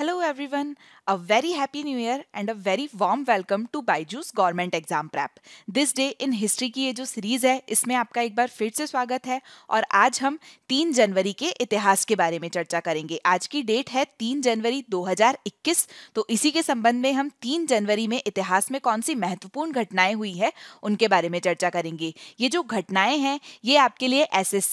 Hello everyone, a very happy new year and a very warm welcome to Baiju's Government Exam Prep. This day in history की ये जो series है इसमें आपका एक बार फिर से स्वागत है और आज हम 3 जनवरी के इतिहास के बारे में चर्चा करेंगे आज की डेट है 3 जनवरी 2021 तो इसी के संबंध में हम 3 जनवरी में इतिहास में कौन सी महत्वपूर्ण घटनाएं हुई है उनके बारे में चर्चा करेंगे ये जो घटनाएं हैं ये आपके लिए एस एस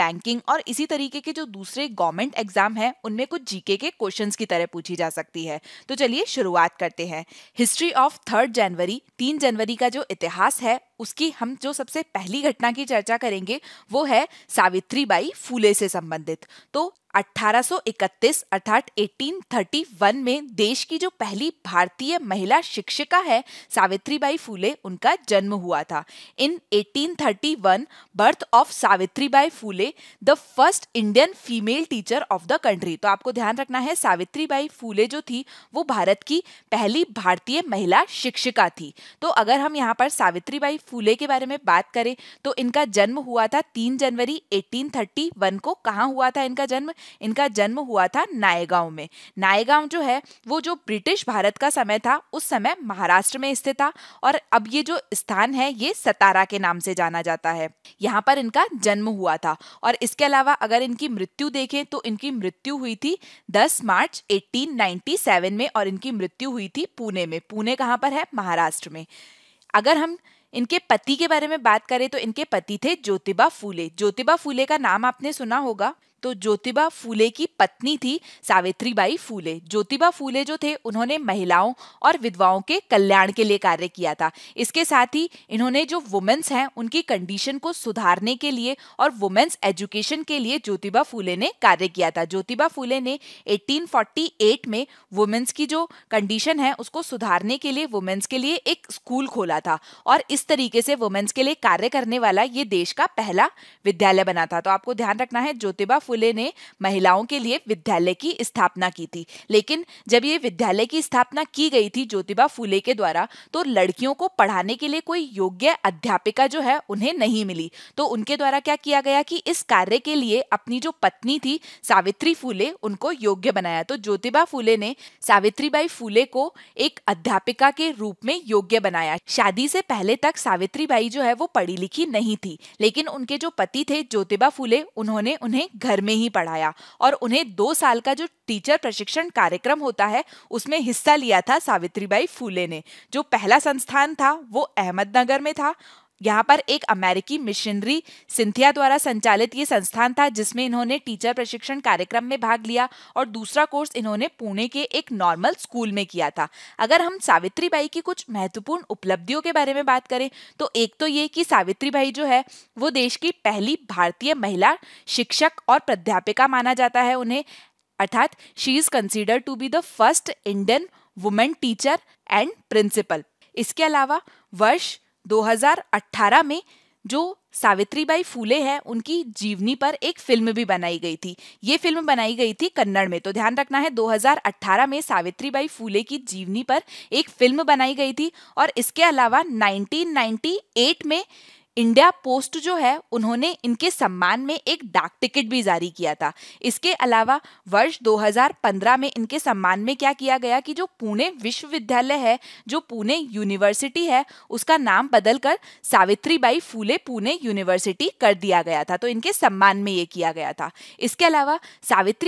बैंकिंग और इसी तरीके के जो दूसरे गवर्नमेंट एग्जाम है उनमें कुछ जीके के क्वेश्चन क्वेश्चंस की तरह पूछी जा सकती है तो चलिए शुरुआत करते हैं हिस्ट्री ऑफ थर्ड जनवरी तीन जनवरी का जो इतिहास है उसकी हम जो सबसे पहली घटना की चर्चा करेंगे वो है सावित्री बाई फूले से संबंधित तो 1831 अर्थात 1831 में देश की जो पहली भारतीय महिला शिक्षिका है सावित्रीबाई फूले उनका जन्म हुआ था in 1831 birth of Savitribai Phule the first Indian female teacher of the country तो आपको ध्यान रखना है सावित्रीबाई फूले जो थी वो भारत की पहली भारतीय महिला शिक्षिका थी तो अगर हम यहाँ पर सावित्रीबाई फूले के बारे में बात करें तो इनका जन्म हुआ था तीन जनवरी एटीन को कहाँ हुआ था इनका जन्म इनका जन्म हुआ था नायगांव में नायगांव जो है वो जो ब्रिटिश भारत का समय था उस समय महाराष्ट्र में स्थित था और अब ये जो स्थान है ये सतारा के नाम से जाना जाता है यहाँ पर इनका जन्म हुआ था और इसके अलावा अगर इनकी मृत्यु देखें तो इनकी मृत्यु हुई थी 10 मार्च 1897 में और इनकी मृत्यु हुई थी पुणे में पुणे कहाँ पर है महाराष्ट्र में अगर हम इनके पति के बारे में बात करें तो इनके पति थे ज्योतिबा फूले ज्योतिबा फूले का नाम आपने सुना होगा तो ज्योतिबा फूले की पत्नी थी सावित्रीबाई फूले ज्योतिबा फूले जो थे उन्होंने महिलाओं और विधवाओं के कल्याण के लिए कार्य किया था इसके साथ ही इन्होंने जो वुमेन्स हैं उनकी कंडीशन को सुधारने के लिए और वुमेन्स एजुकेशन के लिए ज्योतिबा फूले ने कार्य किया था ज्योतिबा फूले ने 1848 में वुमेन्स की जो कंडीशन है उसको सुधारने के लिए वुमेन्स के लिए एक स्कूल खोला था और इस तरीके से वुमेन्स के लिए कार्य करने वाला ये देश का पहला विद्यालय बना था तो आपको ध्यान रखना है ज्योतिबा फुले ने महिलाओं के लिए विद्यालय की स्थापना की थी लेकिन जब ये विद्यालय की स्थापना की गई थी ज्योतिबा फुले के द्वारा तो लड़कियों को पढ़ाने के लिए कोई योग्य अध्यापिका जो है उन्हें नहीं मिली तो उनके द्वारा क्या किया गया कि इस कार्य के लिए अपनी जो पत्नी थी सावित्री फूले उनको योग्य बनाया तो ज्योतिबा फूले ने सावित्रीबाई फूले को एक अध्यापिका के रूप में योग्य बनाया शादी से पहले तक सावित्रीबाई जो है वो पढ़ी लिखी नहीं थी लेकिन उनके जो पति थे ज्योतिबा फूले उन्होंने उन्हें घर घर में ही पढ़ाया और उन्हें दो साल का जो टीचर प्रशिक्षण कार्यक्रम होता है उसमें हिस्सा लिया था सावित्रीबाई फूले ने जो पहला संस्थान था वो अहमदनगर में था यहाँ पर एक अमेरिकी मिशनरी सिंथिया द्वारा संचालित ये संस्थान था जिसमें इन्होंने टीचर प्रशिक्षण कार्यक्रम में भाग लिया और दूसरा कोर्स इन्होंने पुणे के एक नॉर्मल स्कूल में किया था अगर हम सावित्री बाई की कुछ महत्वपूर्ण उपलब्धियों के बारे में बात करें तो एक तो ये कि सावित्री बाई जो है वो देश की पहली भारतीय महिला शिक्षक और प्राध्यापिका माना जाता है उन्हें अर्थात she is consider to be the first Indian women teacher and principal इसके अलावा वर्ष 2018 में जो सावित्रीबाई फूले हैं उनकी जीवनी पर एक फिल्म भी बनाई गई थी ये फिल्म बनाई गई थी कन्नड़ में तो ध्यान रखना है 2018 में सावित्रीबाई फूले की जीवनी पर एक फिल्म बनाई गई थी और इसके अलावा 1998 में इंडिया पोस्ट जो है उन्होंने इनके सम्मान में एक डाक टिकट भी जारी किया था इसके अलावा वर्ष 2015 में इनके सम्मान में क्या किया गया कि जो पुणे विश्वविद्यालय है जो पुणे यूनिवर्सिटी है उसका नाम बदलकर सावित्रीबाई फूले पुणे यूनिवर्सिटी कर दिया गया था तो इनके सम्मान में ये किया गया था इसके अलावा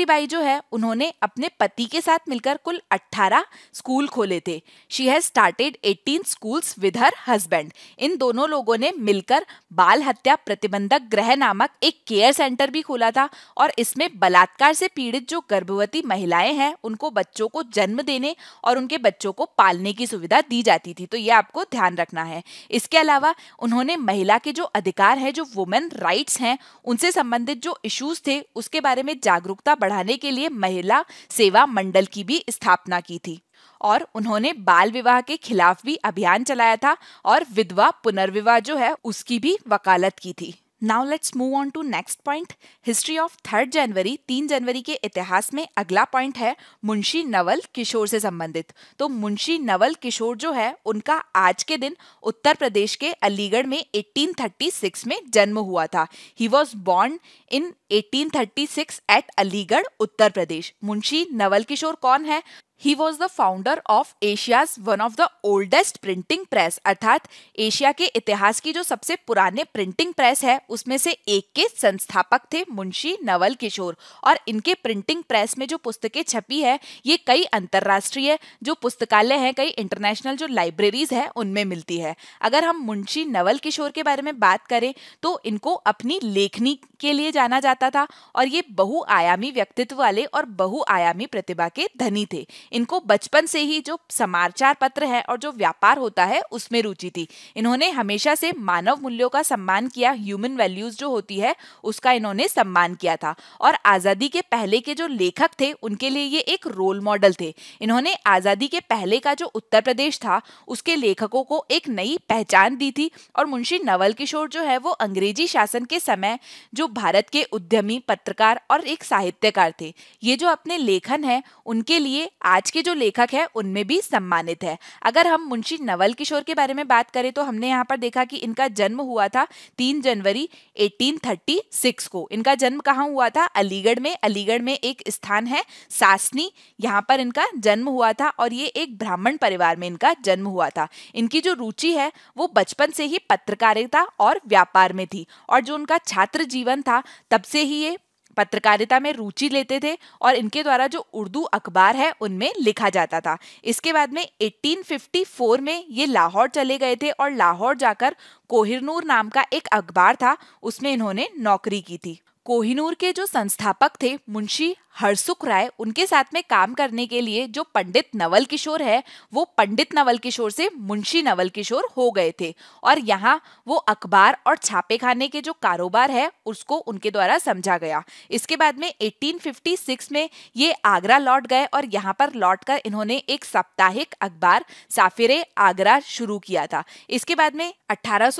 बाई जो है उन्होंने अपने पति के साथ मिलकर कुल अट्ठारह स्कूल खोले थे she has started eighteen schools with her husband इन दोनों लोगों ने मिलकर लेकर बाल हत्या प्रतिबंधक ग्रह नामक एक केयर सेंटर भी खोला था और इसमें बलात्कार से पीड़ित जो गर्भवती महिलाएं हैं उनको बच्चों को जन्म देने और उनके बच्चों को पालने की सुविधा दी जाती थी तो ये आपको ध्यान रखना है इसके अलावा उन्होंने महिला के जो अधिकार है जो वुमेन राइट्स हैं उनसे संबंधित जो इश्यूज थे उसके बारे में जागरूकता बढ़ाने के लिए महिला सेवा मंडल की भी स्थापना की थी और उन्होंने बाल विवाह के खिलाफ भी अभियान चलाया था और विधवा पुनर्विवाह जो है उसकी भी वकालत की थी now let's move on to next point history of third January तीन जनवरी के इतिहास में अगला पॉइंट है मुंशी नवल किशोर से संबंधित तो मुंशी नवल किशोर जो है उनका आज के दिन उत्तर प्रदेश के अलीगढ़ में 1836 में जन्म हुआ था he was born in 1836 at Aligarh Uttar Pradesh Munshi Naval Kishore कौन है he was the founder of Asia's one of the oldest printing press अर्थात एशिया के इतिहास की जो सबसे पुराने प्रिंटिंग प्रेस है उसमें से एक के संस्थापक थे मुंशी नवल किशोर और इनके प्रिंटिंग प्रेस में जो पुस्तकें छपी है ये कई अंतर्राष्ट्रीय जो पुस्तकालय हैं कई इंटरनेशनल जो लाइब्रेरीज हैं उनमें मिलती है अगर हम मुंशी नवल किशोर के बारे में बात करें तो इनको अपनी लेखनी के लिए जाना जाता था और ये बहुआयामी व्यक्तित्व वाले और बहुआयामी प्रतिभा के धनी थे इनको बचपन से ही जो समाचार पत्र है और जो व्यापार होता है उसमें रुचि थी इन्होंने हमेशा से मानव मूल्यों का सम्मान किया ह्यूमन वैल्यूज जो होती है उसका इन्होंने सम्मान किया था और आज़ादी के पहले के जो लेखक थे उनके लिए ये एक रोल मॉडल थे इन्होंने आज़ादी के पहले का जो उत्तर प्रदेश था उसके लेखकों को एक नई पहचान दी थी और मुंशी नवल किशोर जो है वो अंग्रेजी शासन के समय जो भारत के उद्यमी पत्रकार और एक साहित्यकार थे ये जो अपने लेखन है उनके लिए आज आज के जो लेखक है उनमें भी सम्मानित है अगर हम मुंशी नवल किशोर के बारे में बात करें तो हमने यहाँ पर देखा कि इनका जन्म हुआ था तीन जनवरी 1836 को इनका जन्म कहाँ हुआ था अलीगढ़ में अलीगढ़ में एक स्थान है सासनी यहाँ पर इनका जन्म हुआ था और ये एक ब्राह्मण परिवार में इनका जन्म हुआ था इनकी जो रुचि है वो बचपन से ही पत्रकारिता और व्यापार में थी और जो उनका छात्र जीवन था तब से ही ये पत्रकारिता में रुचि लेते थे और इनके द्वारा जो उर्दू अखबार है उनमें लिखा जाता था इसके बाद में 1854 में ये लाहौर चले गए थे और लाहौर जाकर कोहिरनूर नाम का एक अखबार था उसमें इन्होंने नौकरी की थी कोहिनूर के जो संस्थापक थे मुंशी हरसुख राय उनके साथ में काम करने के लिए जो पंडित नवल किशोर है वो पंडित नवल किशोर से मुंशी नवल किशोर हो गए थे और यहाँ वो अखबार और छापे खाने के जो कारोबार है उसको उनके द्वारा समझा गया इसके बाद में 1856 में ये आगरा लौट गए और यहाँ पर लौट कर इन्होंने एक साप्ताहिक अखबार साफिर आगरा शुरू किया था इसके बाद में अठारह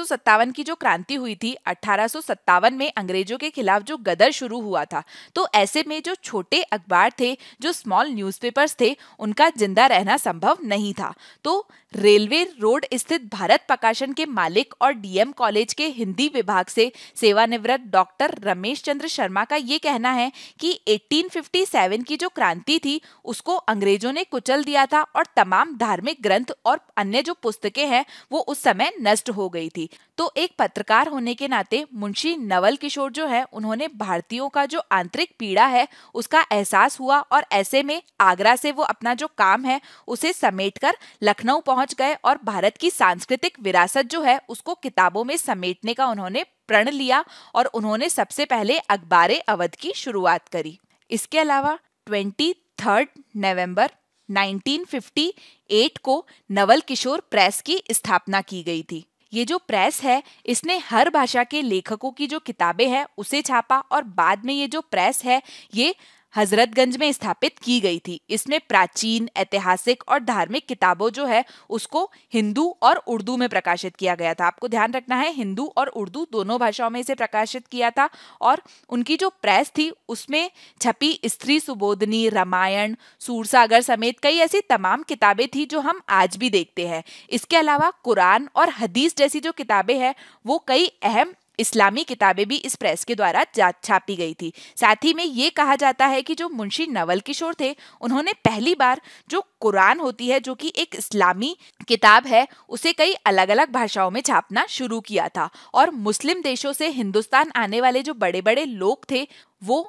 की जो क्रांति हुई थी अठारह में अंग्रेजों के खिलाफ जो गदर शुरू हुआ था तो ऐसे में जो छोटे अखबार थे जो स्मॉल न्यूज़पेपर्स थे उनका जिंदा रहना संभव नहीं था तो रेलवे रोड स्थित भारत प्रकाशन के मालिक और डीएम कॉलेज के हिंदी विभाग से सेवानिवृत्त डॉक्टर रमेश चंद्र शर्मा का ये कहना है कि 1857 की जो क्रांति थी उसको अंग्रेजों ने कुचल दिया था और तमाम धार्मिक ग्रंथ और अन्य जो पुस्तकें हैं वो उस समय नष्ट हो गई थी तो एक पत्रकार होने के नाते मुंशी नवल किशोर जो है उन्होंने भारतीयों का जो आंतरिक पीड़ा है उसका एहसास हुआ और ऐसे में आगरा से वो अपना जो काम है उसे समेट कर लखनऊ पहुंच पहुंच गए और भारत की सांस्कृतिक विरासत जो है उसको किताबों में समेटने का उन्होंने प्रण लिया और उन्होंने सबसे पहले अखबार अवध की शुरुआत करी इसके अलावा ट्वेंटी थर्ड नवम्बर 1958 को नवल किशोर प्रेस की स्थापना की गई थी ये जो प्रेस है इसने हर भाषा के लेखकों की जो किताबें हैं उसे छापा और बाद में ये जो प्रेस है ये हजरतगंज में स्थापित की गई थी इसमें प्राचीन ऐतिहासिक और धार्मिक किताबों जो है उसको हिंदू और उर्दू में प्रकाशित किया गया था आपको ध्यान रखना है हिंदू और उर्दू दोनों भाषाओं में इसे प्रकाशित किया था और उनकी जो प्रेस थी उसमें छपी स्त्री सुबोधनी रामायण सूरसागर समेत कई ऐसी तमाम किताबें थी जो हम आज भी देखते हैं इसके अलावा कुरान और हदीस जैसी जो किताबें हैं वो कई अहम इस्लामी किताबें भी इस प्रेस के द्वारा छापी गई थी साथ ही में ये कहा जाता है कि जो मुंशी नवल किशोर थे उन्होंने पहली बार जो कुरान होती है जो कि एक इस्लामी किताब है उसे कई अलग अलग भाषाओं में छापना शुरू किया था और मुस्लिम देशों से हिंदुस्तान आने वाले जो बड़े बड़े लोग थे वो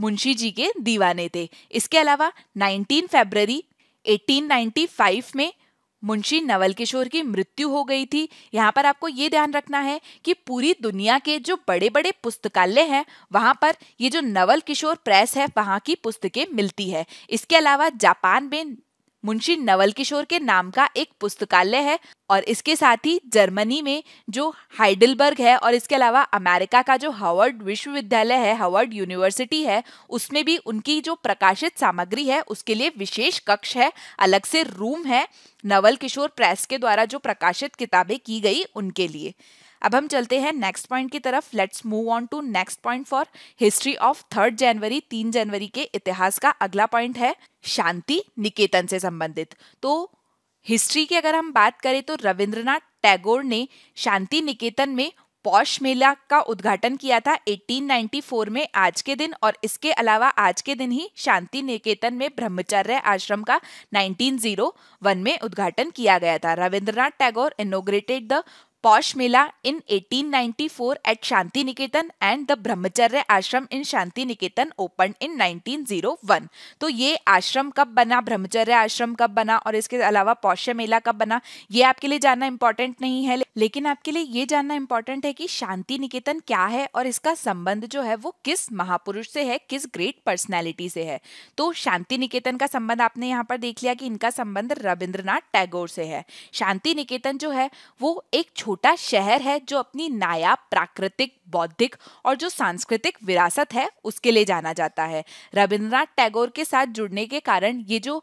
मुंशी जी के दीवाने थे इसके अलावा 19 फरवरी 1895 में मुंशी नवल किशोर की मृत्यु हो गई थी यहाँ पर आपको ये ध्यान रखना है कि पूरी दुनिया के जो बड़े बड़े पुस्तकालय हैं वहाँ पर ये जो नवल किशोर प्रेस है वहाँ की पुस्तकें मिलती है इसके अलावा जापान में मुंशी नवल किशोर के नाम का एक पुस्तकालय है और इसके साथ ही जर्मनी में जो हाइडलबर्ग है और इसके अलावा अमेरिका का जो हार्वर्ड विश्वविद्यालय है हार्वर्ड यूनिवर्सिटी है उसमें भी उनकी जो प्रकाशित सामग्री है उसके लिए विशेष कक्ष है अलग से रूम है नवल किशोर प्रेस के द्वारा जो प्रकाशित किताबें की गई उनके लिए अब हम चलते हैं नेक्स्ट पॉइंट की तरफ let's move on to next point for history of third January तीन जनवरी के इतिहास का अगला पॉइंट है शांति निकेतन से संबंधित तो हिस्ट्री की अगर हम बात करें तो रविंद्रनाथ टैगोर ने शांति निकेतन में पौष मेला का उद्घाटन किया था 1894 में आज के दिन और इसके अलावा आज के दिन ही शांति निकेतन में ब्रह्मचर्य आश्रम का 1901 में उद्घाटन किया गया था Rabindranath Tagore inaugurated the Poush Mela in 1894 at Shantiniketan and the Brahmacharya Ashram in Shanti Niketan open in 1901. तो ये आश्रम कब बना ब्रह्मचर्य आश्रम कब बना और इसके अलावा पौष्य मेला कब बना ये आपके लिए जानना इम्पोर्टेंट नहीं है लेकिन आपके लिए ये जानना इम्पोर्टेंट है कि शांति निकेतन क्या है और इसका संबंध जो है वो किस महापुरुष से है किस ग्रेट पर्सनैलिटी से है तो शांति निकेतन का संबंध आपने यहाँ पर देख लिया कि इनका संबंध रविन्द्रनाथ टैगोर से है शांति निकेतन जो है वो एक छोटा शहर है जो अपनी नायाब प्राकृतिक बौद्धिक और जो सांस्कृतिक विरासत है उसके लिए जाना जाता है रविंद्रनाथ टैगोर के साथ जुड़ने के कारण ये जो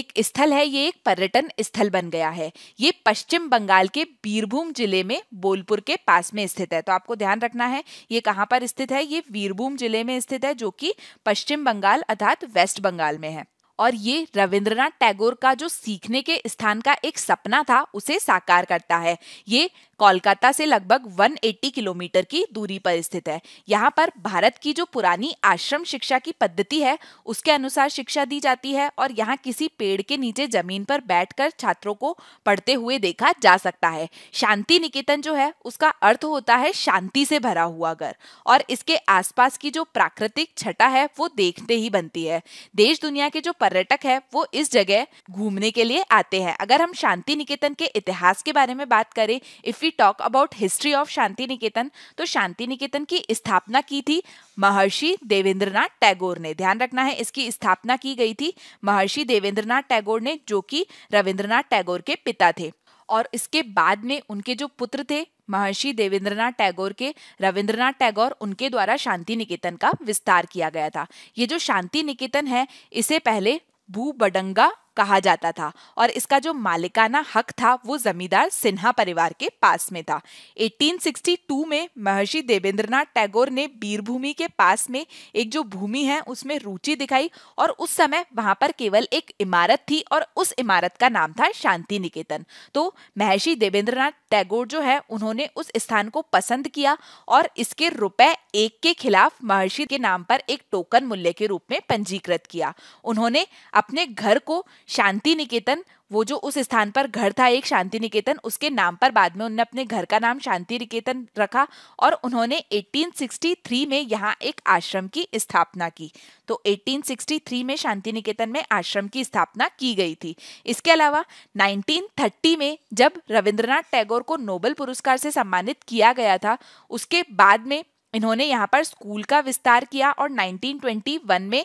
एक स्थल है ये एक पर्यटन स्थल बन गया है ये पश्चिम बंगाल के बीरभूम जिले में बोलपुर के पास में स्थित है तो आपको ध्यान रखना है ये कहाँ पर स्थित है ये बीरभूम जिले में स्थित है जो कि पश्चिम बंगाल अर्थात वेस्ट बंगाल में है और ये रविंद्रनाथ टैगोर का जो सीखने के स्थान का एक सपना था उसे साकार करता है ये कोलकाता से लगभग 180 किलोमीटर की दूरी पर स्थित है यहाँ पर भारत की जो पुरानी आश्रम शिक्षा की पद्धति है उसके अनुसार शिक्षा दी जाती है और यहाँ किसी पेड़ के नीचे जमीन पर बैठकर छात्रों को पढ़ते हुए देखा जा सकता है शांति निकेतन जो है उसका अर्थ होता है शांति से भरा हुआ घर और इसके आसपास की जो प्राकृतिक छटा है वो देखते ही बनती है देश दुनिया के जो पर्यटक है वो इस जगह घूमने के लिए आते हैं अगर हम शांति निकेतन के इतिहास के बारे में बात करें if talk about history of Shantiniketan तो शांति निकेतन की स्थापना की थी महर्षि देवेंद्रनाथ टैगोर ने ध्यान रखना है इसकी स्थापना की गई थी महर्षि देवेंद्रनाथ टैगोर ने जो कि रविंद्रनाथ टैगोर के पिता थे और इसके बाद में उनके जो पुत्र थे महर्षि देवेंद्रनाथ टैगोर के रविंद्रनाथ टैगोर उनके द्वारा शांति निकेतन का विस्तार किया गया था ये जो शांति निकेतन है इसे पहले भूबडंगा कहा जाता था और इसका जो मालिकाना हक था वो जमींदार सिन्हा परिवार के पास में था 1862 में महर्षि देवेंद्रनाथ टैगोर ने बीरभूमि के पास में एक जो भूमि है उसमें रुचि दिखाई और उस समय वहां पर केवल एक इमारत थी और उस इमारत का नाम था शांति निकेतन तो महर्षि देवेंद्रनाथ टैगोर जो है उन्होंने उस स्थान को पसंद किया और इसके रुपए एक के खिलाफ महर्षि के नाम पर एक टोकन मूल्य के रूप में पंजीकृत किया उन्होंने अपने घर को शांति निकेतन वो जो उस स्थान पर घर था एक शांति निकेतन उसके नाम पर बाद में उन्होंने अपने घर का नाम शांति निकेतन रखा और उन्होंने 1863 में यहाँ एक आश्रम की स्थापना की तो 1863 में शांति निकेतन में आश्रम की स्थापना की गई थी इसके अलावा 1930 में जब रविंद्रनाथ टैगोर को नोबेल पुरस्कार से सम्मानित किया गया था उसके बाद में इन्होंने यहाँ पर स्कूल का विस्तार किया और 1921 में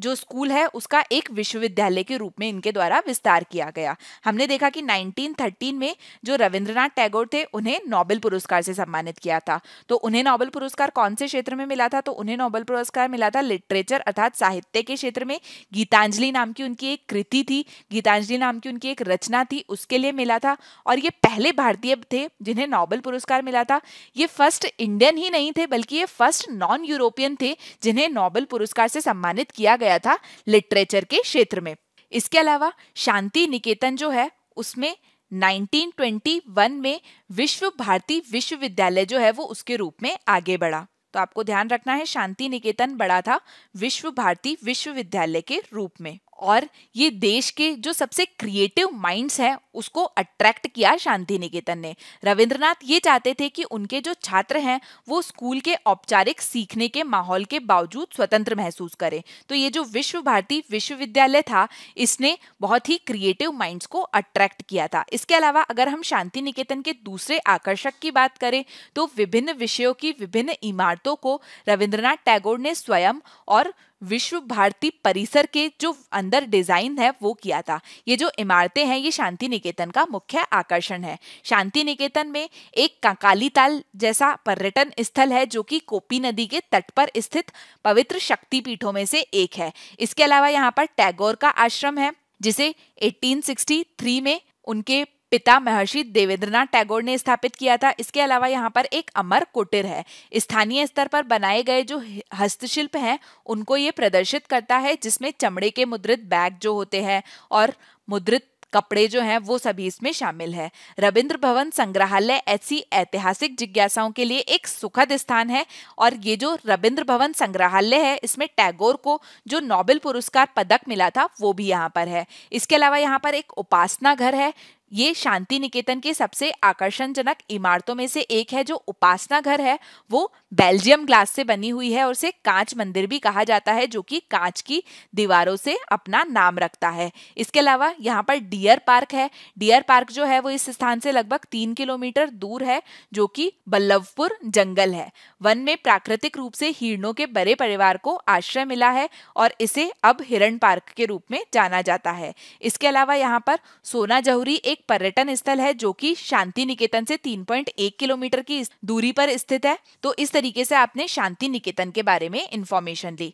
जो स्कूल है उसका एक विश्वविद्यालय के रूप में इनके द्वारा विस्तार किया गया हमने देखा कि 1913 में जो रविंद्रनाथ टैगोर थे उन्हें नोबेल पुरस्कार से सम्मानित किया था तो उन्हें नोबेल पुरस्कार कौन से क्षेत्र में मिला था तो उन्हें नोबेल पुरस्कार मिला था लिटरेचर अर्थात साहित्य के क्षेत्र में गीतांजलि नाम की उनकी एक कृति थी गीतांजलि नाम की उनकी एक रचना थी उसके लिए मिला था और ये पहले भारतीय थे जिन्हें नोबेल पुरस्कार मिला था ये फर्स्ट इंडियन ही नहीं थे बल्कि ये फर्स्ट नॉन यूरोपियन थे जिन्हें नोबेल पुरस्कार से सम्मानित किया गया गया था लिटरेचर के क्षेत्र में इसके अलावा शांति निकेतन जो है उसमें 1921 में विश्व भारती विश्वविद्यालय जो है वो उसके रूप में आगे बढ़ा तो आपको ध्यान रखना है शांति निकेतन बड़ा था विश्व भारती विश्वविद्यालय के रूप में और ये देश के जो सबसे क्रिएटिव माइंड्स हैं उसको अट्रैक्ट किया शांति निकेतन ने रविंद्रनाथ ये चाहते थे कि उनके जो छात्र हैं वो स्कूल के औपचारिक सीखने के माहौल के बावजूद स्वतंत्र महसूस करें तो ये जो विश्व भारती विश्वविद्यालय था इसने बहुत ही क्रिएटिव माइंड्स को अट्रैक्ट किया था इसके अलावा अगर हम शांति निकेतन के दूसरे आकर्षक की बात करें तो विभिन्न विषयों की विभिन्न इमारतों को रविंद्रनाथ टैगोर ने स्वयं और विश्व भारती परिसर के जो अंदर डिजाइन है वो किया था ये जो इमारतें हैं ये शांति निकेतन का मुख्य आकर्षण है शांति निकेतन में एक काकाली ताल जैसा पर्यटन स्थल है जो कि कोपी नदी के तट पर स्थित पवित्र शक्ति पीठों में से एक है इसके अलावा यहाँ पर टैगोर का आश्रम है जिसे 1863 में उनके पिता महर्षि देवेंद्रनाथ टैगोर ने स्थापित किया था इसके अलावा यहाँ पर एक अमर कुटिर है स्थानीय स्तर पर बनाए गए जो हस्तशिल्प हैं उनको ये प्रदर्शित करता है जिसमें चमड़े के मुद्रित बैग जो होते हैं और मुद्रित कपड़े जो हैं वो सभी इसमें शामिल है रविंद्र भवन संग्रहालय ऐसी ऐतिहासिक जिज्ञासाओं के लिए एक सुखद स्थान है और ये जो रविंद्र भवन संग्रहालय है इसमें टैगोर को जो नोबेल पुरस्कार पदक मिला था वो भी यहाँ पर है इसके अलावा यहाँ पर एक उपासना घर है ये शांति निकेतन के सबसे आकर्षणजनक इमारतों में से एक है जो उपासना घर है वो बेल्जियम ग्लास से बनी हुई है और उसे कांच मंदिर भी कहा जाता है जो कि कांच की दीवारों से अपना नाम रखता है इसके अलावा यहाँ पर डियर पार्क है डियर पार्क जो है वो इस स्थान से लगभग तीन किलोमीटर दूर है जो कि बल्लभपुर जंगल है वन में प्राकृतिक रूप से हिरणों के बड़े परिवार को आश्रय मिला है और इसे अब हिरण पार्क के रूप में जाना जाता है इसके अलावा यहाँ पर सोना जहुरी एक एक पर्यटन स्थल है जो कि शांति निकेतन से 3.1 किलोमीटर की दूरी पर स्थित है तो इस तरीके से आपने शांति निकेतन के बारे में इंफॉर्मेशन ली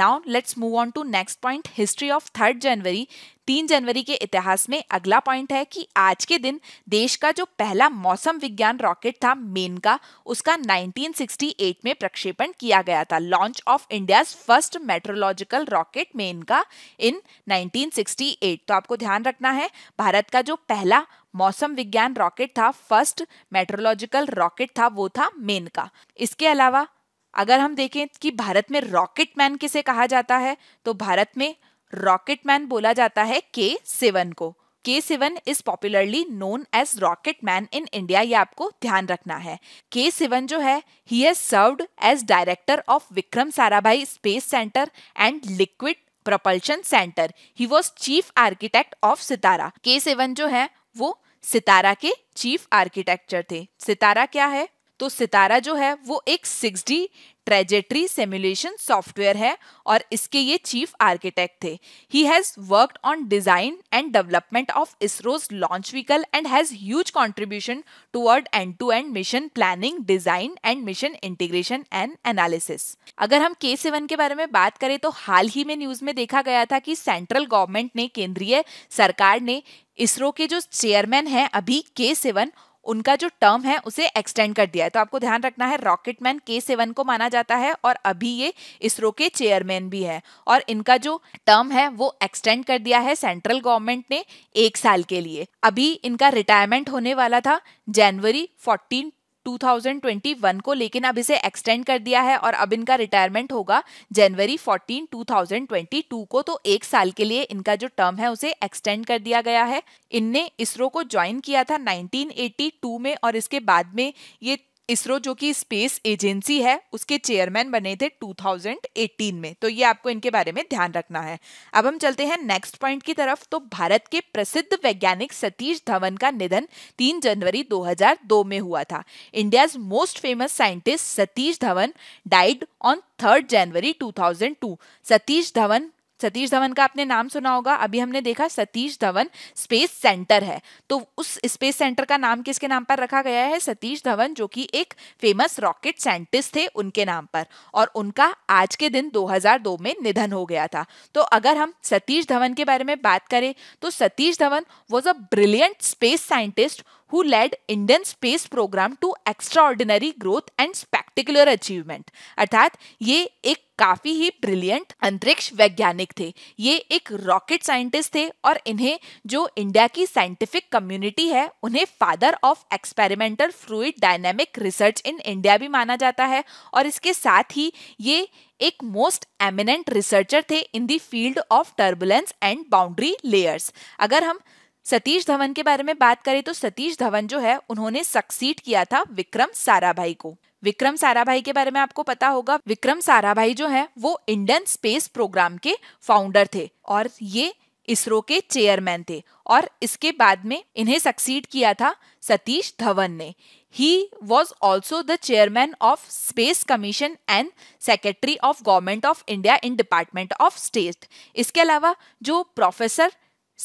now let's move on to next point history of third January तीन जनवरी के इतिहास में अगला पॉइंट है कि आज के दिन देश का जो पहला मौसम विज्ञान रॉकेट था मेन का उसका 1968 में प्रक्षेपण किया गया था launch of India first meteorological rocket मेन का इन 1968 तो आपको ध्यान रखना है भारत का जो पहला मौसम विज्ञान रॉकेट था फर्स्ट मेट्रोलॉजिकल रॉकेट था वो था मेन का इसके अलावा अगर हम देखें कि भारत में रॉकेट मैन किसे कहा जाता है तो भारत में रॉकेट मैन बोला जाता है के सेवन को K Sivan is popularly known as rocket man in India ये आपको ध्यान रखना है के सेवन जो है he has served as director of Vikram Sarabhai space centre and liquid propulsion centre he was chief architect of SITARA K Sivan जो है वो सितारा के चीफ आर्किटेक्चर थे सितारा क्या है तो सितारा जो है वो एक six D trajectory simulation software है और इसके ये चीफ आर्किटेक्ट थे he has worked on design and development of ISRO's launch vehicle and has huge contribution toward end to end mission planning design and mission integration and analysis अगर हम के seven के बारे में बात करें तो हाल ही में न्यूज़ में देखा गया था कि सेंट्रल गवर्नमेंट ने केंद्रीय सरकार ने इसरो के जो चेयरमैन हैं अभी के सेवन उनका जो टर्म है उसे एक्सटेंड कर दिया है तो आपको ध्यान रखना है रॉकेटमैन के सेवन को माना जाता है और अभी ये इसरो के चेयरमैन भी है और इनका जो टर्म है वो एक्सटेंड कर दिया है सेंट्रल गवर्नमेंट ने एक साल के लिए अभी इनका रिटायरमेंट होने वाला था जनवरी फोर्टीन 2021 को लेकिन अब इसे एक्सटेंड कर दिया है और अब इनका रिटायरमेंट होगा जनवरी 14 2022 को तो एक साल के लिए इनका जो टर्म है उसे एक्सटेंड कर दिया गया है इनने इसरो को ज्वाइन किया था 1982 में और इसके बाद में ये इसरो जो कि स्पेस एजेंसी है उसके चेयरमैन बने थे 2018 में तो ये आपको इनके बारे में ध्यान रखना है अब हम चलते हैं नेक्स्ट पॉइंट की तरफ तो भारत के प्रसिद्ध वैज्ञानिक सतीश धवन का निधन 3 जनवरी 2002 में हुआ था India's most famous scientist Satish Dhawan died on third January 2002 Satish Dhawan Satish Dhawan का आपने नाम सुना होगा अभी हमने देखा सतीश धवन स्पेस सेंटर है तो उस स्पेस सेंटर का नाम किसके नाम पर रखा गया है सतीश धवन जो कि एक फेमस रॉकेट साइंटिस्ट थे उनके नाम पर और उनका आज के दिन 2002 में निधन हो गया था तो अगर हम सतीश धवन के बारे में बात करें तो Satish Dhawan was a brilliant space scientist who led Indian space program to extraordinary growth and spectacular achievement. अर्थात ये एक काफी ही ब्रिलियंट अंतरिक्ष वैज्ञानिक थे ये एक रॉकेट साइंटिस्ट थे और इन्हें जो इंडिया की साइंटिफिक कम्युनिटी है उन्हें father of experimental fluid dynamic research in India भी माना जाता है और इसके साथ ही ये एक मोस्ट एमिनेंट रिसर्चर थे in the field of turbulence and boundary layers अगर हम सतीश धवन के बारे में बात करें तो सतीश धवन जो है उन्होंने सक्सीड किया था विक्रम साराभाई को विक्रम साराभाई के बारे में आपको पता होगा विक्रम साराभाई जो है वो इंडियन स्पेस प्रोग्राम के फाउंडर थे और ये इसरो के चेयरमैन थे और इसके बाद में इन्हें सक्सीड किया था सतीश धवन ने he was also the chairman of space commission and secretary of government of India in department of state इसके अलावा जो प्रोफेसर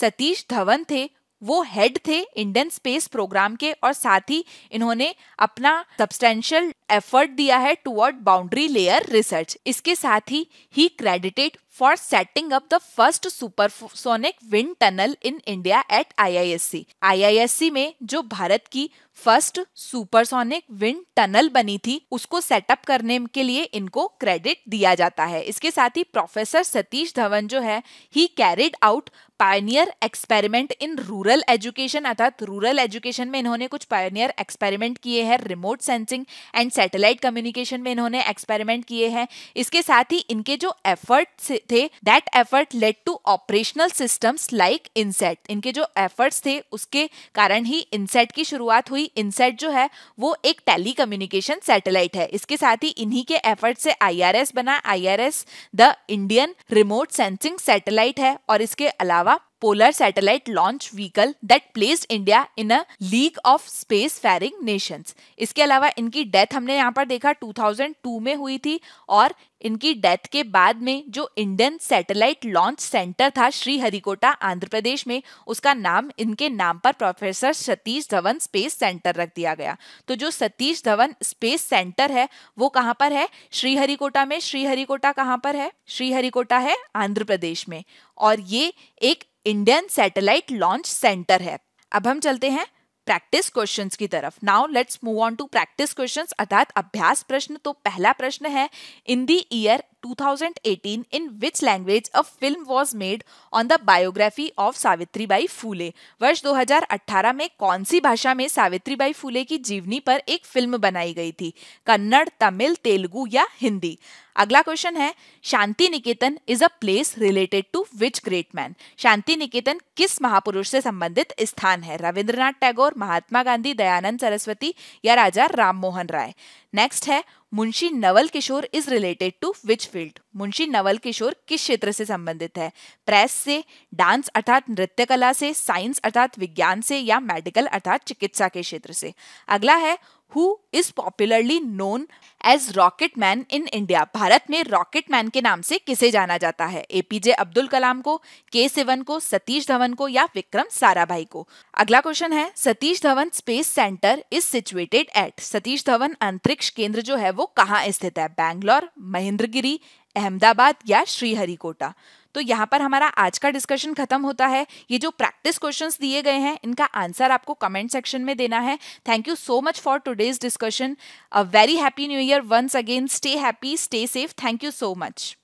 सतीश धवन थे वो हेड थे इंडियन स्पेस प्रोग्राम के और साथ ही इन्होंने अपना सब्सटेंशियल एफर्ट दिया है टुवर्ड बाउंड्री लेयर रिसर्च इसके साथ ही he credited for setting up the first supersonic wind tunnel in India at IISc. IISc में जो भारत की फर्स्ट सुपरसोनिक विंड टनल बनी थी उसको सेटअप करने के लिए इनको क्रेडिट दिया जाता है इसके साथ ही प्रोफेसर सतीश धवन जो है he carried out pioneer experiment in rural education अर्थात रूरल एजुकेशन में इन्होंने कुछ पायनियर एक्सपेरिमेंट किए हैं remote sensing and satellite communication में इन्होंने एक्सपेरिमेंट किए हैं इसके साथ ही इनके जो एफर्ट थे that effort led to operational systems like INSAT इनके जो एफर्ट्स थे उसके कारण ही इनसेट की शुरुआत हुई इनसेट जो है वो एक टेली कम्युनिकेशन सैटेलाइट है इसके साथ ही इन्हीं के एफर्ट से एस बना एस the Indian remote sensing satellite है और इसके अलावा satellite launch vehicle that that India in a league of space faring nations इसके अलावा इनकी डेथ हमने यहाँ पर देखा 2002 में हुई थी और इनकी डेथ के बाद में जो इंडियन सैटेलाइट लॉन्च सेंटर था श्रीहरिकोटा आंध्र प्रदेश में उसका नाम इनके नाम पर professor Satish Dhawan space centre रख दिया गया तो जो सतीश धवन स्पेस सेंटर है वो कहाँ पर है श्रीहरिकोटा में श्रीहरिकोटा कहाँ पर है श्रीहरिकोटा है आंध्र प्रदेश में और ये एक इंडियन सैटेलाइट लॉन्च सेंटर है अब हम चलते हैं प्रैक्टिस क्वेश्चंस की तरफ now let's move on to practice questions अर्थात अभ्यास प्रश्न तो पहला प्रश्न है in the year 2018 in which language a film was made on the biography of Savitribai Phule वर्ष 2018 में कौन सी भाषा में बाई फूले की जीवनी पर एक फिल्म बनाई गई थी कन्नड़ तमिल तेलुगु या हिंदी अगला क्वेश्चन है Shanti Niketan is a place related to which great man Shanti Niketan किस महापुरुष से संबंधित स्थान है रविंद्रनाथ टैगोर महात्मा गांधी दयानंद सरस्वती या राजा राममोहन राय नेक्स्ट है Munshi Naval Kishore is related to which field Munshi Naval Kishore किस क्षेत्र से संबंधित है प्रेस से डांस अर्थात नृत्य कला से साइंस अर्थात विज्ञान से या मेडिकल अर्थात चिकित्सा के क्षेत्र से अगला है who is popularly known as rocket man in India Bharat में रॉकेट मैन के नाम से किसे जाना जाता है एपीजे अब्दुल कलाम को के सिवन को सतीश धवन को या विक्रम साराभाई को अगला क्वेश्चन है Satish Dhawan space centre is situated at Satish Dhawan अंतरिक्ष केंद्र जो है वो कहाँ स्थित है बैंगलोर महेंद्रगिरी अहमदाबाद या श्रीहरिकोटा तो यहाँ पर हमारा आज का डिस्कशन खत्म होता है ये जो प्रैक्टिस क्वेश्चन दिए गए हैं इनका आंसर आपको कमेंट सेक्शन में देना है thank you so much for today's discussion a very happy new year once again stay happy stay safe thank you so much